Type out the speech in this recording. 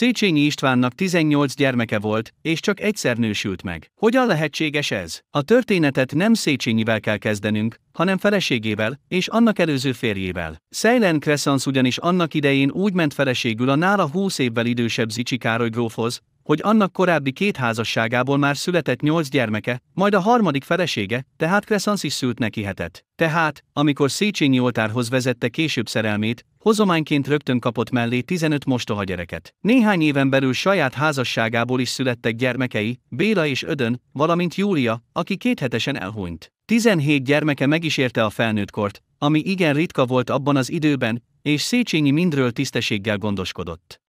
Széchenyi Istvánnak 18 gyermeke volt, és csak egyszer nősült meg. Hogyan lehetséges ez? A történetet nem Széchenyivel kell kezdenünk, hanem feleségével és annak előző férjével. Szejlen Kresszansz ugyanis annak idején úgy ment feleségül a nála 20 évvel idősebb Zicsi Károly grófhoz, hogy annak korábbi két házasságából már született nyolc gyermeke, majd a harmadik felesége, tehát Crescens is szült neki hetet. Tehát, amikor Széchenyi oltárhoz vezette később szerelmét, hozományként rögtön kapott mellé 15 mostoha gyereket. Néhány éven belül saját házasságából is születtek gyermekei, Béla és Ödön, valamint Júlia, aki kéthetesen elhunyt. 17 gyermeke érte a felnőttkort, ami igen ritka volt abban az időben, és Széchenyi mindről tisztességgel gondoskodott.